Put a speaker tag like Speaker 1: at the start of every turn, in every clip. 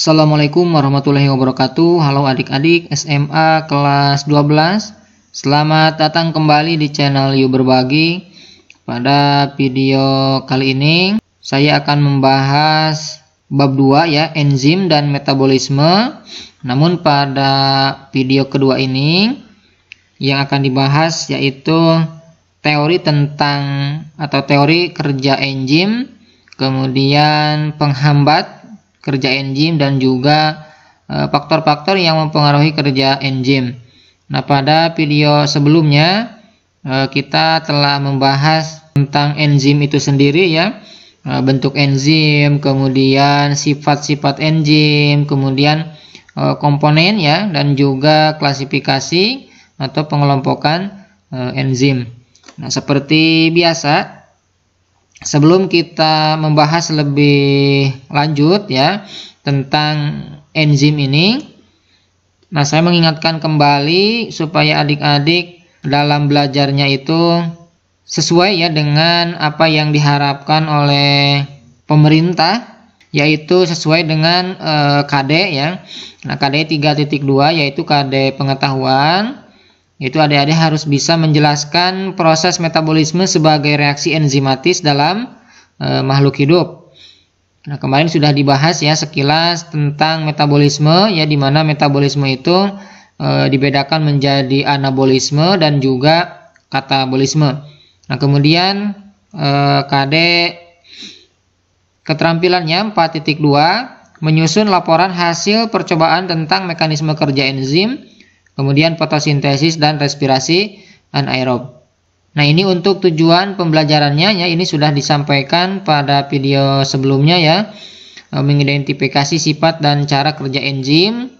Speaker 1: Assalamualaikum warahmatullahi wabarakatuh Halo adik-adik SMA kelas 12 Selamat datang kembali di channel You Berbagi Pada video kali ini Saya akan membahas bab 2 ya Enzim dan metabolisme Namun pada video kedua ini Yang akan dibahas yaitu Teori tentang atau teori kerja enzim Kemudian penghambat kerja enzim dan juga eh, faktor-faktor yang mempengaruhi kerja enzim. Nah, pada video sebelumnya eh, kita telah membahas tentang enzim itu sendiri ya, eh, bentuk enzim, kemudian sifat-sifat enzim, kemudian komponen ya dan juga klasifikasi atau pengelompokan enzim. Nah, seperti biasa sebelum kita membahas lebih lanjut ya tentang enzim ini nah saya mengingatkan kembali supaya adik-adik dalam belajarnya itu sesuai ya dengan apa yang diharapkan oleh pemerintah yaitu sesuai dengan eh, KD ya. Nah, KD 3.2 yaitu KD pengetahuan itu adik-adik harus bisa menjelaskan proses metabolisme sebagai reaksi enzimatis dalam e, makhluk hidup. Nah, kemarin sudah dibahas ya sekilas tentang metabolisme ya di mana metabolisme itu e, dibedakan menjadi anabolisme dan juga katabolisme. Nah, kemudian e, eh, KD keterampilannya 4.2 menyusun laporan hasil percobaan tentang mekanisme kerja enzim kemudian fotosintesis dan respirasi anaerob. Nah, ini untuk tujuan pembelajarannya ya, ini sudah disampaikan pada video sebelumnya ya. E, mengidentifikasi sifat dan cara kerja enzim.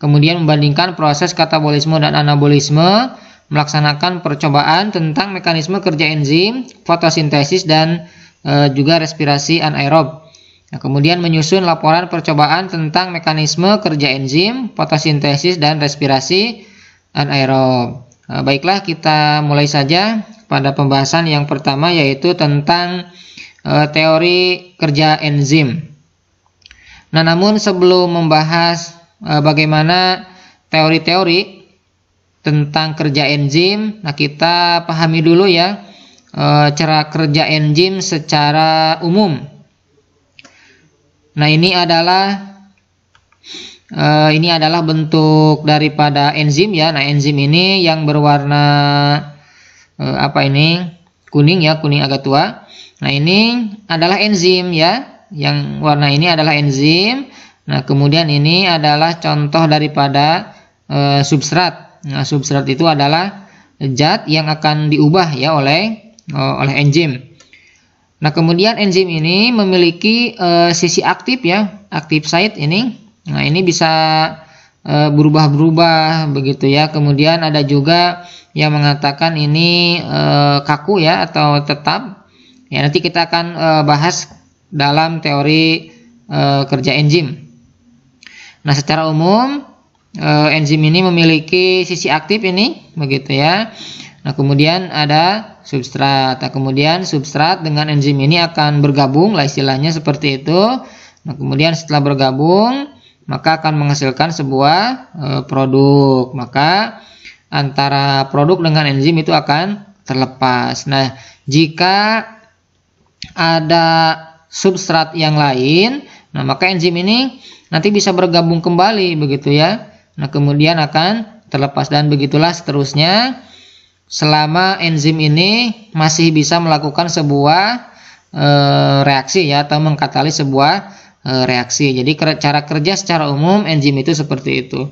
Speaker 1: Kemudian membandingkan proses katabolisme dan anabolisme, melaksanakan percobaan tentang mekanisme kerja enzim, fotosintesis dan e, juga respirasi anaerob. Nah, kemudian menyusun laporan percobaan tentang mekanisme kerja enzim, fotosintesis dan respirasi anaerob. Nah, baiklah kita mulai saja pada pembahasan yang pertama yaitu tentang e, teori kerja enzim. Nah, namun sebelum membahas e, bagaimana teori-teori tentang kerja enzim, nah kita pahami dulu ya e, cara kerja enzim secara umum. Nah, ini adalah Uh, ini adalah bentuk daripada enzim ya. Nah, enzim ini yang berwarna uh, apa ini? Kuning ya, kuning agak tua. Nah, ini adalah enzim ya. Yang warna ini adalah enzim. Nah, kemudian ini adalah contoh daripada uh, substrat. Nah, substrat itu adalah zat yang akan diubah ya oleh uh, oleh enzim. Nah, kemudian enzim ini memiliki e, sisi aktif ya, aktif site ini. Nah, ini bisa e, berubah-berubah begitu ya. Kemudian ada juga yang mengatakan ini e, kaku ya atau tetap. Ya, nanti kita akan e, bahas dalam teori e, kerja enzim. Nah, secara umum e, enzim ini memiliki sisi aktif ini begitu ya. Nah, kemudian ada substrat. Nah, kemudian substrat dengan enzim ini akan bergabung, lah istilahnya seperti itu. Nah, kemudian setelah bergabung, maka akan menghasilkan sebuah e, produk. Maka antara produk dengan enzim itu akan terlepas. Nah, jika ada substrat yang lain, nah maka enzim ini nanti bisa bergabung kembali begitu ya. Nah, kemudian akan terlepas dan begitulah seterusnya selama enzim ini masih bisa melakukan sebuah e, reaksi ya atau mengkatalis sebuah e, reaksi. Jadi cara kerja secara umum enzim itu seperti itu.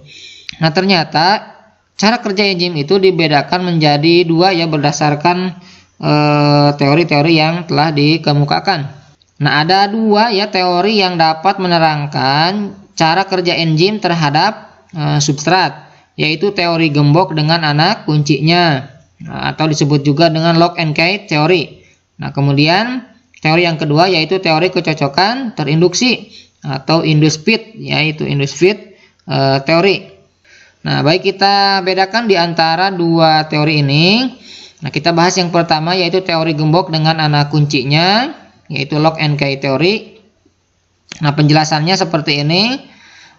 Speaker 1: Nah, ternyata cara kerja enzim itu dibedakan menjadi dua ya berdasarkan e, teori-teori yang telah dikemukakan. Nah, ada dua ya teori yang dapat menerangkan cara kerja enzim terhadap e, substrat, yaitu teori gembok dengan anak kuncinya Nah, atau disebut juga dengan lock and key teori. Nah, kemudian teori yang kedua yaitu teori kecocokan terinduksi atau induced fit yaitu induced fit e, eh, teori. Nah, baik kita bedakan di antara dua teori ini. Nah, kita bahas yang pertama yaitu teori gembok dengan anak kuncinya yaitu lock and key teori. Nah, penjelasannya seperti ini.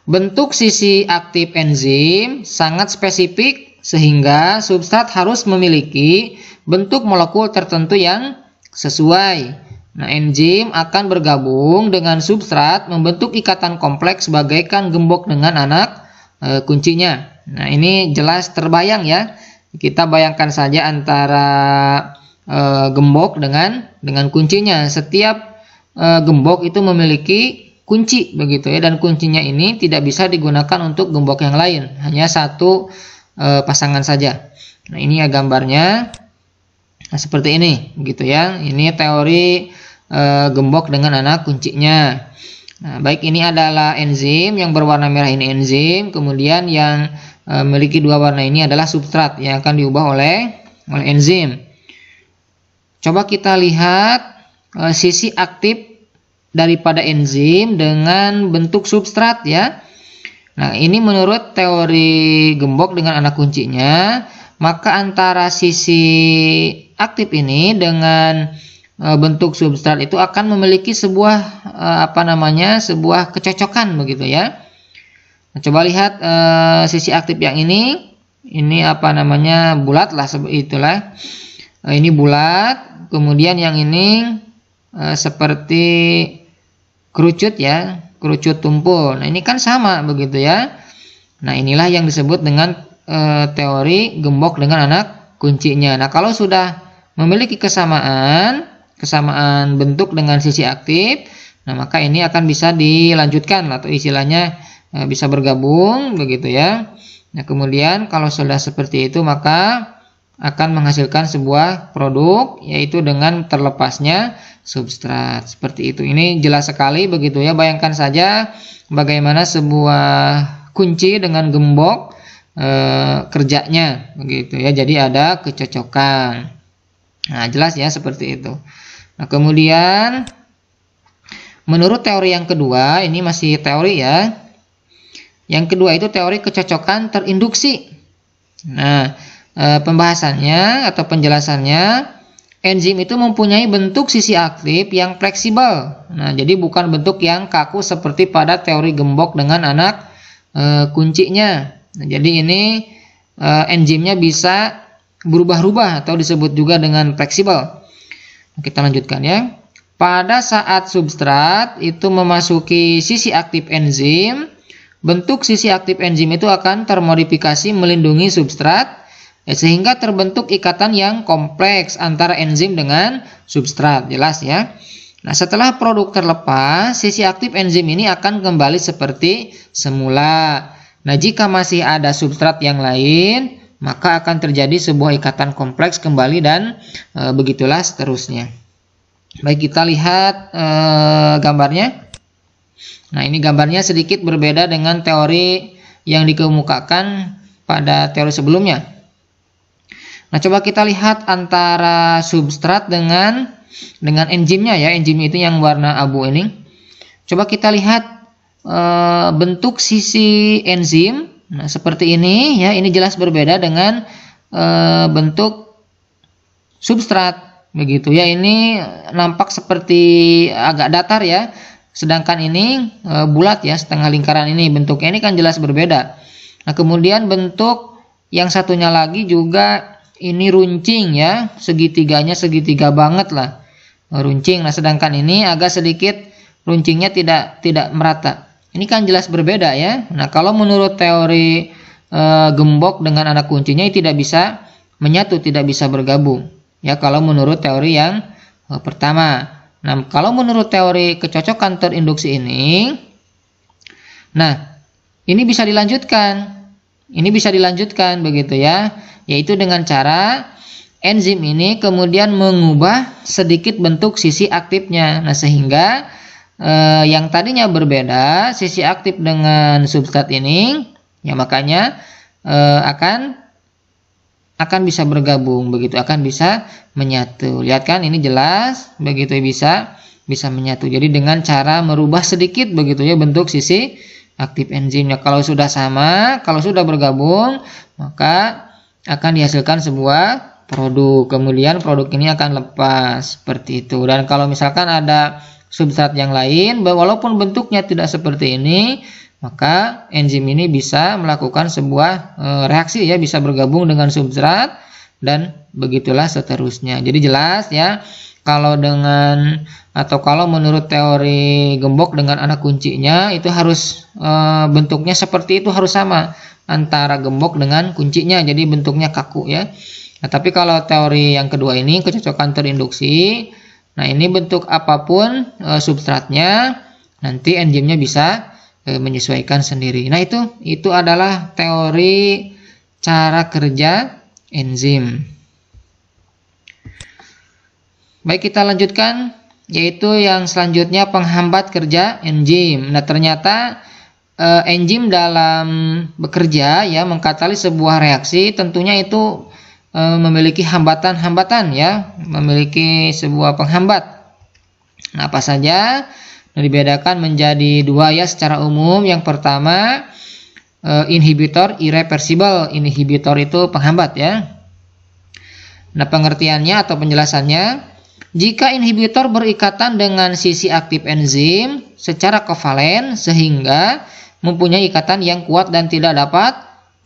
Speaker 1: Bentuk sisi aktif enzim sangat spesifik sehingga substrat harus memiliki bentuk molekul tertentu yang sesuai. Nah, enzim akan bergabung dengan substrat membentuk ikatan kompleks bagaikan gembok dengan anak e, kuncinya. Nah, ini jelas terbayang ya. Kita bayangkan saja antara e, gembok dengan dengan kuncinya. Setiap e, gembok itu memiliki kunci begitu ya dan kuncinya ini tidak bisa digunakan untuk gembok yang lain. Hanya satu e, pasangan saja. Nah, ini ya gambarnya. Nah, seperti ini, gitu ya. Ini teori e, gembok dengan anak kuncinya. Nah, baik ini adalah enzim yang berwarna merah ini enzim, kemudian yang e, memiliki dua warna ini adalah substrat yang akan diubah oleh oleh enzim. Coba kita lihat e, sisi aktif daripada enzim dengan bentuk substrat ya. Nah, ini menurut teori gembok dengan anak kuncinya, maka antara sisi aktif ini dengan e, bentuk substrat itu akan memiliki sebuah e, apa namanya? sebuah kecocokan begitu ya. Nah, coba lihat e, sisi aktif yang ini. Ini apa namanya? bulat lah itulah. E, ini bulat, kemudian yang ini e, seperti kerucut ya kerucut tumpul. Nah, ini kan sama begitu ya. Nah, inilah yang disebut dengan e, teori gembok dengan anak kuncinya. Nah, kalau sudah memiliki kesamaan, kesamaan bentuk dengan sisi aktif, nah maka ini akan bisa dilanjutkan atau istilahnya e, bisa bergabung begitu ya. Nah, kemudian kalau sudah seperti itu maka akan menghasilkan sebuah produk yaitu dengan terlepasnya substrat. Seperti itu. Ini jelas sekali begitu ya. Bayangkan saja bagaimana sebuah kunci dengan gembok e, kerjanya begitu ya. Jadi ada kecocokan. Nah, jelas ya seperti itu. Nah, kemudian menurut teori yang kedua, ini masih teori ya. Yang kedua itu teori kecocokan terinduksi. Nah, e, pembahasannya atau penjelasannya, enzim itu mempunyai bentuk sisi aktif yang fleksibel. Nah, jadi bukan bentuk yang kaku seperti pada teori gembok dengan anak e, kuncinya. Nah, jadi ini e, enzimnya bisa berubah-ubah atau disebut juga dengan fleksibel. Nah, kita lanjutkan ya. Pada saat substrat itu memasuki sisi aktif enzim, bentuk sisi aktif enzim itu akan termodifikasi melindungi substrat Eh, sehingga terbentuk ikatan yang kompleks antara enzim dengan substrat jelas ya Nah setelah produk terlepas sisi aktif enzim ini akan kembali seperti semula Nah jika masih ada substrat yang lain maka akan terjadi sebuah ikatan kompleks kembali dan e, begitulah seterusnya Baik kita lihat e, gambarnya Nah ini gambarnya sedikit berbeda dengan teori yang dikemukakan pada teori sebelumnya Nah, coba kita lihat antara substrat dengan dengan enzimnya ya, enzim itu yang warna abu ini. Coba kita lihat e, bentuk sisi enzim. Nah, seperti ini ya, ini jelas berbeda dengan e, bentuk substrat begitu ya. Ini nampak seperti agak datar ya. Sedangkan ini e, bulat ya, setengah lingkaran ini bentuknya ini kan jelas berbeda. Nah, kemudian bentuk yang satunya lagi juga ini runcing ya, segitiganya segitiga banget lah. Runcing. Nah, sedangkan ini agak sedikit runcingnya tidak tidak merata. Ini kan jelas berbeda ya. Nah, kalau menurut teori e, gembok dengan anak kuncinya tidak bisa menyatu, tidak bisa bergabung. Ya, kalau menurut teori yang e, pertama. Nah, kalau menurut teori kecocokan terinduksi ini, nah, ini bisa dilanjutkan ini bisa dilanjutkan begitu ya, yaitu dengan cara enzim ini kemudian mengubah sedikit bentuk sisi aktifnya. Nah, sehingga eh, yang tadinya berbeda sisi aktif dengan substrat ini, ya makanya eh, akan akan bisa bergabung begitu, akan bisa menyatu. Lihat kan ini jelas begitu bisa bisa menyatu. Jadi dengan cara merubah sedikit begitu ya bentuk sisi aktif enzimnya. Kalau sudah sama, kalau sudah bergabung, maka akan dihasilkan sebuah produk. Kemudian produk ini akan lepas seperti itu. Dan kalau misalkan ada substrat yang lain, walaupun bentuknya tidak seperti ini, maka enzim ini bisa melakukan sebuah eh, reaksi ya, bisa bergabung dengan substrat dan begitulah seterusnya. Jadi jelas ya, kalau dengan atau kalau menurut teori gembok dengan anak kuncinya itu harus e, bentuknya seperti itu harus sama antara gembok dengan kuncinya jadi bentuknya kaku ya nah, tapi kalau teori yang kedua ini kecocokan terinduksi nah ini bentuk apapun e, substratnya nanti enzimnya bisa e, menyesuaikan sendiri nah itu itu adalah teori cara kerja enzim baik kita lanjutkan yaitu yang selanjutnya penghambat kerja enzim. Nah, ternyata eh, enzim dalam bekerja ya mengkatalis sebuah reaksi tentunya itu eh, memiliki hambatan-hambatan ya, memiliki sebuah penghambat. Nah, apa saja? Nah, dibedakan menjadi dua ya secara umum. Yang pertama eh, inhibitor irreversible. Inhibitor itu penghambat ya. Nah, pengertiannya atau penjelasannya jika inhibitor berikatan dengan sisi aktif enzim secara kovalen sehingga mempunyai ikatan yang kuat dan tidak dapat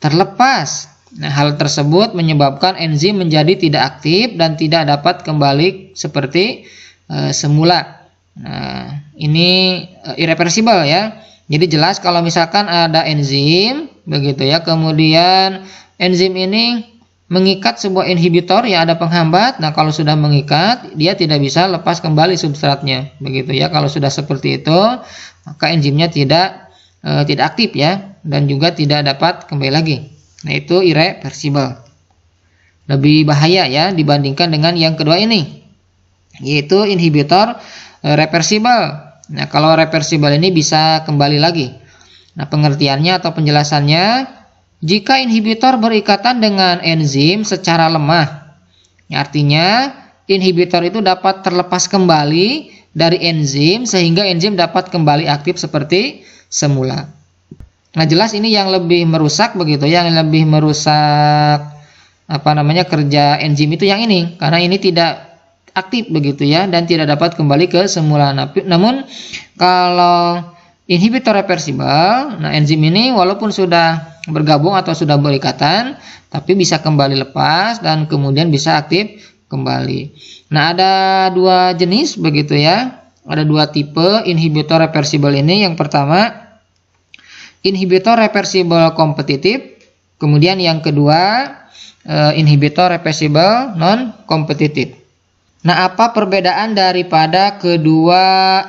Speaker 1: terlepas. Nah, hal tersebut menyebabkan enzim menjadi tidak aktif dan tidak dapat kembali seperti e, semula. Nah, ini e, irreversible ya. Jadi jelas kalau misalkan ada enzim begitu ya, kemudian enzim ini mengikat sebuah inhibitor yang ada penghambat. Nah, kalau sudah mengikat, dia tidak bisa lepas kembali substratnya. Begitu ya. Kalau sudah seperti itu, maka enzimnya tidak e, tidak aktif ya dan juga tidak dapat kembali lagi. Nah, itu irreversible. Lebih bahaya ya dibandingkan dengan yang kedua ini, yaitu inhibitor e, reversible. Nah, kalau reversible ini bisa kembali lagi. Nah, pengertiannya atau penjelasannya jika inhibitor berikatan dengan enzim secara lemah, artinya inhibitor itu dapat terlepas kembali dari enzim sehingga enzim dapat kembali aktif seperti semula. Nah, jelas ini yang lebih merusak begitu, yang lebih merusak apa namanya kerja enzim itu yang ini karena ini tidak aktif begitu ya dan tidak dapat kembali ke semula. Nah, namun kalau inhibitor reversible, nah enzim ini walaupun sudah bergabung atau sudah berikatan tapi bisa kembali lepas dan kemudian bisa aktif kembali. Nah, ada dua jenis begitu ya. Ada dua tipe inhibitor reversible ini. Yang pertama inhibitor reversible kompetitif, kemudian yang kedua eh, inhibitor reversible non kompetitif. Nah, apa perbedaan daripada kedua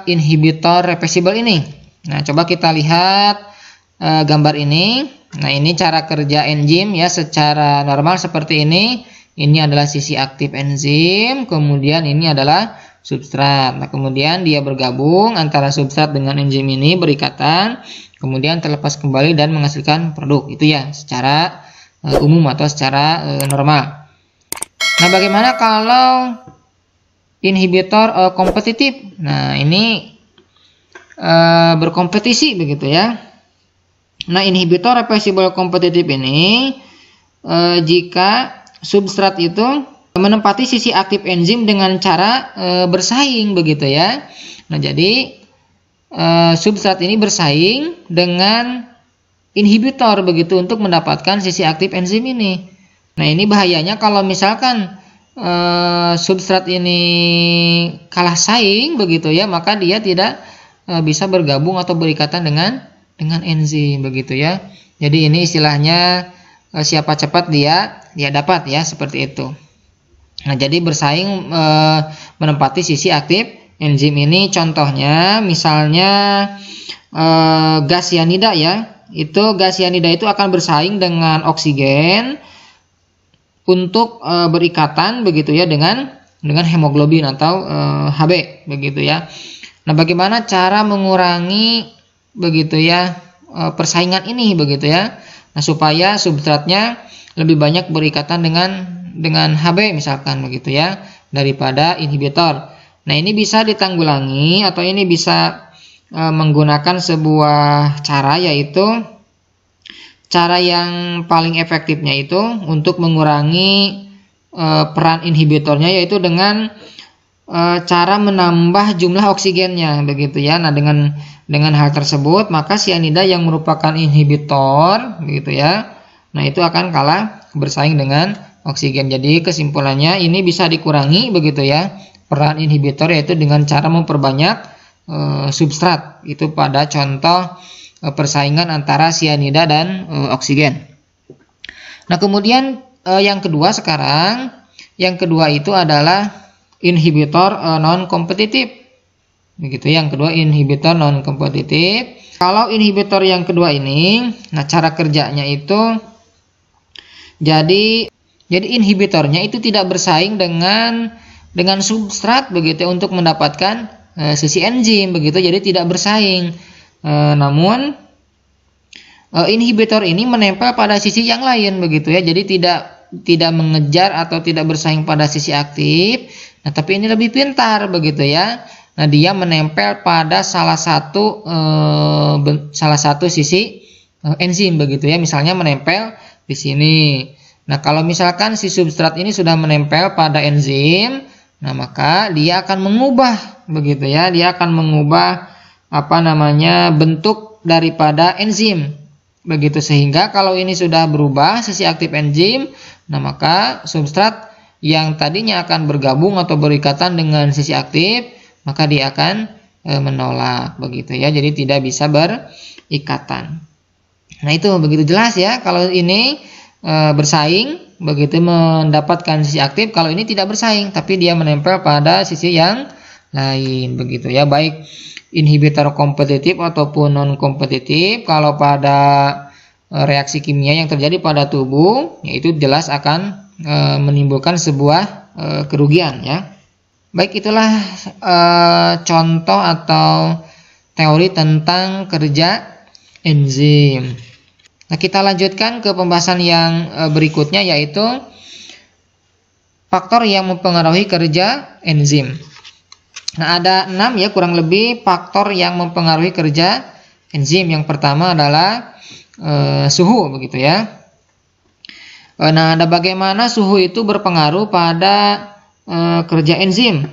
Speaker 1: inhibitor reversible ini? Nah, coba kita lihat Eh, gambar ini. Nah, ini cara kerja enzim ya secara normal seperti ini. Ini adalah sisi aktif enzim, kemudian ini adalah substrat. Nah, kemudian dia bergabung antara substrat dengan enzim ini berikatan, kemudian terlepas kembali dan menghasilkan produk. Itu ya secara uh, umum atau secara uh, normal. Nah, bagaimana kalau inhibitor uh, kompetitif? Nah, ini uh, berkompetisi begitu ya. Nah, inhibitor reversible kompetitif ini eh, jika substrat itu menempati sisi aktif enzim dengan cara eh, bersaing begitu ya. Nah, jadi eh, substrat ini bersaing dengan inhibitor begitu untuk mendapatkan sisi aktif enzim ini. Nah, ini bahayanya kalau misalkan eh, substrat ini kalah saing begitu ya, maka dia tidak eh, bisa bergabung atau berikatan dengan dengan enzim begitu ya. Jadi ini istilahnya e, siapa cepat dia dia dapat ya seperti itu. Nah, jadi bersaing e, menempati sisi aktif enzim ini contohnya misalnya e, gas cyanida ya. Itu gas cyanida itu akan bersaing dengan oksigen untuk e, berikatan begitu ya dengan dengan hemoglobin atau e, Hb begitu ya. Nah, bagaimana cara mengurangi begitu ya eh, persaingan ini begitu ya. Nah, supaya substratnya lebih banyak berikatan dengan dengan Hb misalkan begitu ya daripada inhibitor. Nah, ini bisa ditanggulangi atau ini bisa e, menggunakan sebuah cara yaitu cara yang paling efektifnya itu untuk mengurangi e, peran inhibitornya yaitu dengan e, cara menambah jumlah oksigennya begitu ya. Nah, dengan dengan hal tersebut maka sianida yang merupakan inhibitor begitu ya. Nah, itu akan kalah bersaing dengan oksigen. Jadi kesimpulannya ini bisa dikurangi begitu ya peran inhibitor yaitu dengan cara memperbanyak e, substrat itu pada contoh e, persaingan antara sianida dan e, oksigen. Nah, kemudian e, yang kedua sekarang yang kedua itu adalah inhibitor uh, eh, non kompetitif. Begitu. Yang kedua inhibitor non kompetitif. Kalau inhibitor yang kedua ini, nah cara kerjanya itu jadi jadi inhibitornya itu tidak bersaing dengan dengan substrat begitu untuk mendapatkan uh, sisi enzim begitu. Jadi tidak bersaing. Uh, namun inhibitor ini menempel pada sisi yang lain begitu ya. Jadi tidak tidak mengejar atau tidak bersaing pada sisi aktif. Nah, tapi ini lebih pintar begitu ya. Nah, dia menempel pada salah satu e, salah satu sisi e, enzim begitu ya. Misalnya menempel di sini. Nah, kalau misalkan si substrat ini sudah menempel pada enzim, nah maka dia akan mengubah begitu ya. Dia akan mengubah apa namanya bentuk daripada enzim Begitu sehingga kalau ini sudah berubah sisi aktif enzim, nah maka substrat yang tadinya akan bergabung atau berikatan dengan sisi aktif, maka dia akan e, menolak begitu ya. Jadi tidak bisa berikatan. Nah, itu begitu jelas ya kalau ini e, bersaing begitu mendapatkan sisi aktif, kalau ini tidak bersaing tapi dia menempel pada sisi yang lain begitu ya baik inhibitor kompetitif ataupun non kompetitif kalau pada e, reaksi kimia yang terjadi pada tubuh yaitu jelas akan e, menimbulkan sebuah e, kerugian ya baik itulah e, contoh atau teori tentang kerja enzim nah kita lanjutkan ke pembahasan yang e, berikutnya yaitu faktor yang mempengaruhi kerja enzim Nah, ada enam ya kurang lebih faktor yang mempengaruhi kerja enzim. Yang pertama adalah e, suhu begitu ya. E, nah, ada bagaimana suhu itu berpengaruh pada e, kerja enzim.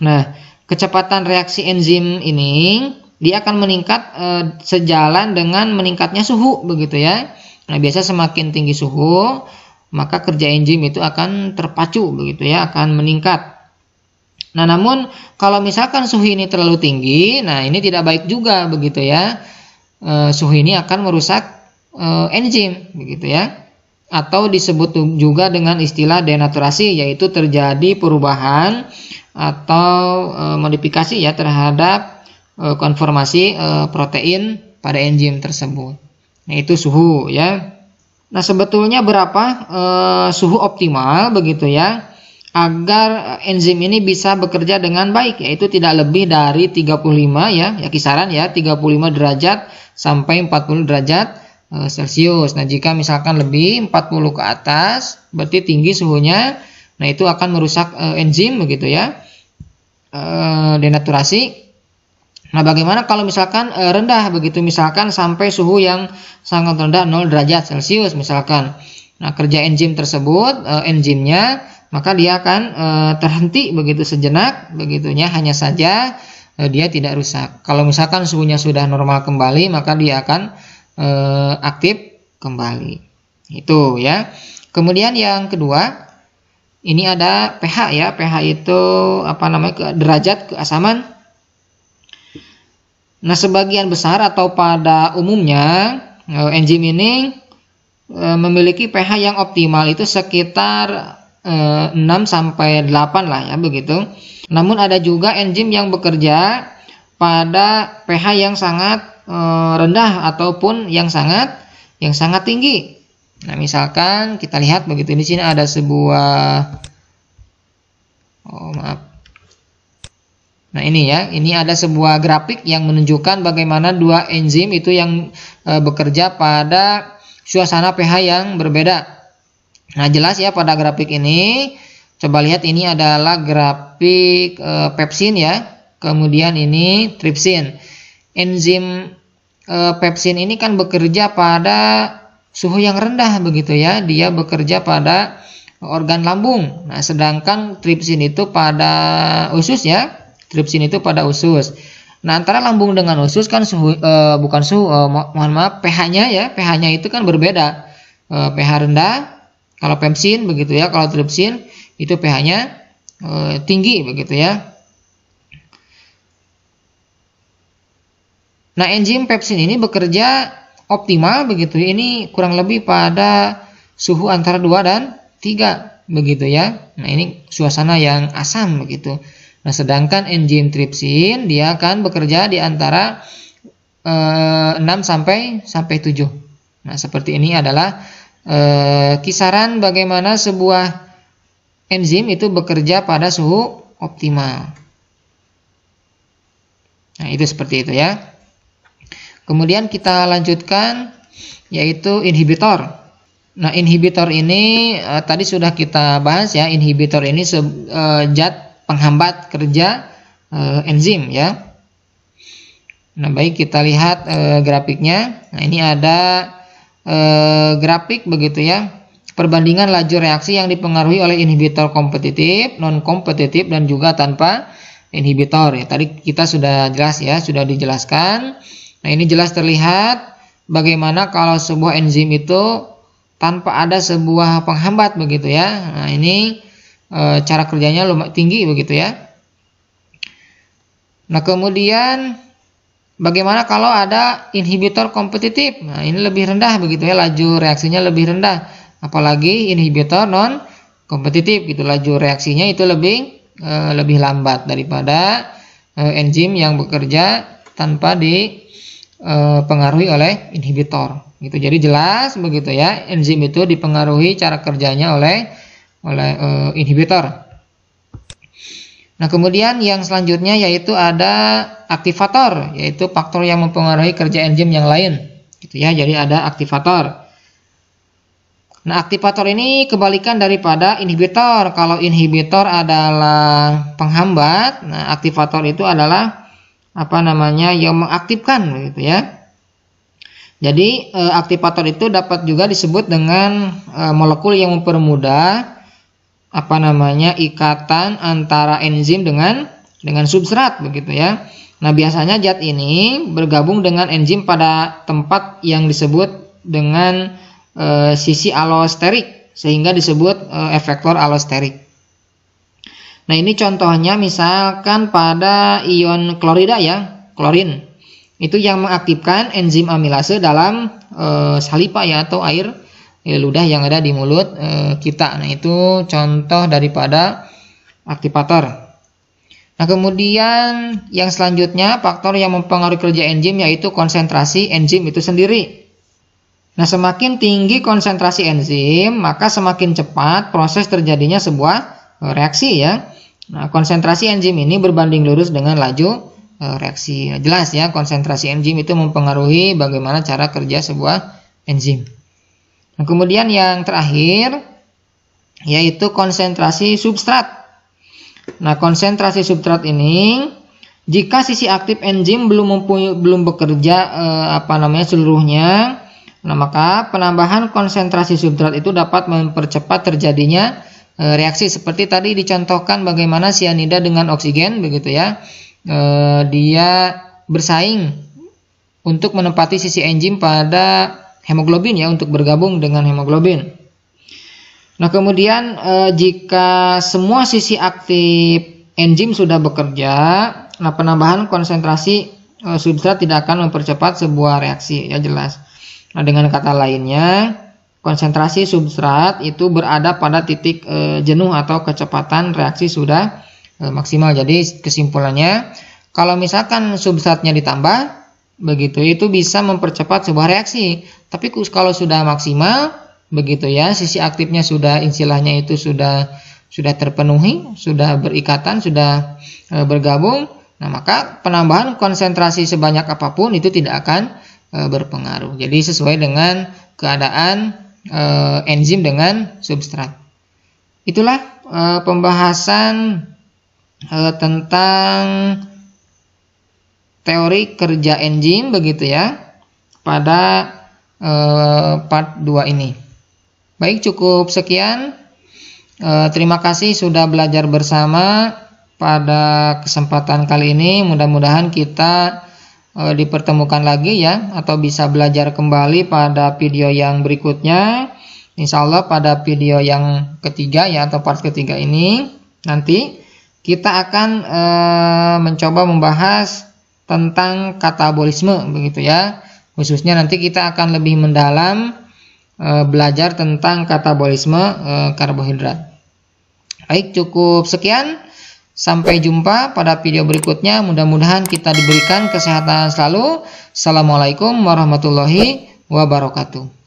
Speaker 1: Nah, kecepatan reaksi enzim ini dia akan meningkat e, sejalan dengan meningkatnya suhu begitu ya. Nah, biasa semakin tinggi suhu, maka kerja enzim itu akan terpacu begitu ya, akan meningkat. Nah, namun kalau misalkan suhu ini terlalu tinggi, nah ini tidak baik juga begitu ya. E, suhu ini akan merusak e, enzim begitu ya. Atau disebut juga dengan istilah denaturasi yaitu terjadi perubahan atau e, modifikasi ya terhadap e, konformasi e, protein pada enzim tersebut. Nah, itu suhu ya. Nah, sebetulnya berapa e, suhu optimal begitu ya? agar enzim ini bisa bekerja dengan baik yaitu tidak lebih dari 35 ya ya kisaran ya 35 derajat sampai 40 derajat e, Celcius. Nah, jika misalkan lebih 40 ke atas berarti tinggi suhunya. Nah, itu akan merusak eh, enzim begitu ya. Eh, denaturasi. Nah, bagaimana kalau misalkan rendah begitu misalkan sampai suhu yang sangat rendah 0 derajat Celcius misalkan. Nah, kerja enzim tersebut enzimnya maka dia akan e, terhenti begitu sejenak begitunya hanya saja e, dia tidak rusak kalau misalkan suhunya sudah normal kembali maka dia akan e, aktif kembali itu ya kemudian yang kedua ini ada pH ya pH itu apa namanya ke, derajat keasaman nah sebagian besar atau pada umumnya e, enzim ini memiliki pH yang optimal itu sekitar 6 eh, sampai 8 lah ya begitu. Namun ada juga enzim yang bekerja pada pH yang sangat eh, rendah ataupun yang sangat yang sangat tinggi. Nah, misalkan kita lihat begitu di sini ada sebuah Oh, maaf. Nah, ini ya, ini ada sebuah grafik yang menunjukkan bagaimana dua enzim itu yang eh, bekerja pada suasana pH yang berbeda. Nah, jelas ya pada grafik ini. Coba lihat ini adalah grafik e, pepsin ya. Kemudian ini tripsin. Enzim e, pepsin ini kan bekerja pada suhu yang rendah begitu ya. Dia bekerja pada organ lambung. Nah, sedangkan tripsin itu pada usus ya. Tripsin itu pada usus. Nah, antara lambung dengan usus kan suhu e, bukan suhu e, mo mohon maaf pH-nya ya. pH-nya itu kan berbeda. pH rendah kalau pepsin begitu ya, kalau tripsin itu pH-nya e, tinggi begitu ya. Nah, enzim pepsin ini bekerja optimal begitu. Ya. Ini kurang lebih pada suhu antara 2 dan 3 begitu ya. Nah, ini suasana yang asam begitu. Nah, sedangkan enzim tripsin dia akan bekerja di antara e, eh, 6 sampai sampai 7. Nah, seperti ini adalah eh, kisaran bagaimana sebuah enzim itu bekerja pada suhu optimal. Nah, itu seperti itu ya. Kemudian kita lanjutkan yaitu inhibitor. Nah, inhibitor ini eh, tadi sudah kita bahas ya, inhibitor ini se, eh, penghambat kerja eh, enzim ya. Nah, baik kita lihat eh, grafiknya. Nah, ini ada e, grafik begitu ya. Perbandingan laju reaksi yang dipengaruhi oleh inhibitor kompetitif, non kompetitif dan juga tanpa inhibitor ya. Tadi kita sudah jelas ya, sudah dijelaskan. Nah, ini jelas terlihat bagaimana kalau sebuah enzim itu tanpa ada sebuah penghambat begitu ya. Nah, ini e, cara kerjanya lumayan tinggi begitu ya. Nah, kemudian Bagaimana kalau ada inhibitor kompetitif? Nah, ini lebih rendah begitu ya, laju reaksinya lebih rendah. Apalagi inhibitor non kompetitif gitu, laju reaksinya itu lebih e, lebih lambat daripada e, enzim yang bekerja tanpa dipengaruhi eh, oleh inhibitor. Gitu. Jadi jelas begitu ya, enzim itu dipengaruhi cara kerjanya oleh oleh e, inhibitor. Nah, kemudian yang selanjutnya yaitu ada aktivator, yaitu faktor yang mempengaruhi kerja enzim yang lain. Gitu ya, jadi ada aktivator. Nah, aktivator ini kebalikan daripada inhibitor. Kalau inhibitor adalah penghambat, nah aktivator itu adalah apa namanya yang mengaktifkan gitu ya. Jadi, eh, aktivator itu dapat juga disebut dengan eh, molekul yang mempermudah apa namanya ikatan antara enzim dengan dengan substrat begitu ya. Nah, biasanya zat ini bergabung dengan enzim pada tempat yang disebut dengan e, sisi alosterik sehingga disebut e, efektor alosterik. Nah, ini contohnya misalkan pada ion klorida ya, klorin. Itu yang mengaktifkan enzim amilase dalam e, saliva ya atau air ya, ludah yang ada di mulut e, kita. Nah, itu contoh daripada aktivator. Nah, kemudian yang selanjutnya faktor yang mempengaruhi kerja enzim yaitu konsentrasi enzim itu sendiri. Nah, semakin tinggi konsentrasi enzim, maka semakin cepat proses terjadinya sebuah eh, reaksi ya. Nah, konsentrasi enzim ini berbanding lurus dengan laju eh, reaksi. jelas ya, konsentrasi enzim itu mempengaruhi bagaimana cara kerja sebuah enzim. Nah, kemudian yang terakhir yaitu konsentrasi substrat. Nah, konsentrasi substrat ini jika sisi aktif enzim belum mempunyai, belum bekerja eh, apa namanya seluruhnya, nah maka penambahan konsentrasi substrat itu dapat mempercepat terjadinya eh, reaksi seperti tadi dicontohkan bagaimana sianida dengan oksigen begitu ya. Eh, dia bersaing untuk menempati sisi enzim pada hemoglobin ya untuk bergabung dengan hemoglobin. Nah, kemudian eh, jika semua sisi aktif enzim sudah bekerja, nah penambahan konsentrasi eh, substrat tidak akan mempercepat sebuah reaksi ya jelas. Nah, dengan kata lainnya, konsentrasi substrat itu berada pada titik eh, jenuh atau kecepatan reaksi sudah eh, maksimal. Jadi kesimpulannya, kalau misalkan substratnya ditambah, begitu itu bisa mempercepat sebuah reaksi tapi kalau sudah maksimal begitu ya sisi aktifnya sudah istilahnya itu sudah sudah terpenuhi sudah berikatan sudah e, bergabung nah maka penambahan konsentrasi sebanyak apapun itu tidak akan e, berpengaruh jadi sesuai dengan keadaan e, enzim dengan substrat itulah e, pembahasan e, tentang teori kerja enzim begitu ya pada eh, part 2 ini. Baik, cukup sekian. Eh, terima kasih sudah belajar bersama pada kesempatan kali ini. Mudah-mudahan kita eh, dipertemukan lagi ya atau bisa belajar kembali pada video yang berikutnya. Insya Allah pada video yang ketiga ya atau part ketiga ini nanti kita akan eh, mencoba membahas tentang katabolisme begitu ya. Khususnya nanti kita akan lebih mendalam e, belajar tentang katabolisme e, karbohidrat. Baik, cukup sekian. Sampai jumpa pada video berikutnya. Mudah-mudahan kita diberikan kesehatan selalu. Assalamualaikum warahmatullahi wabarakatuh.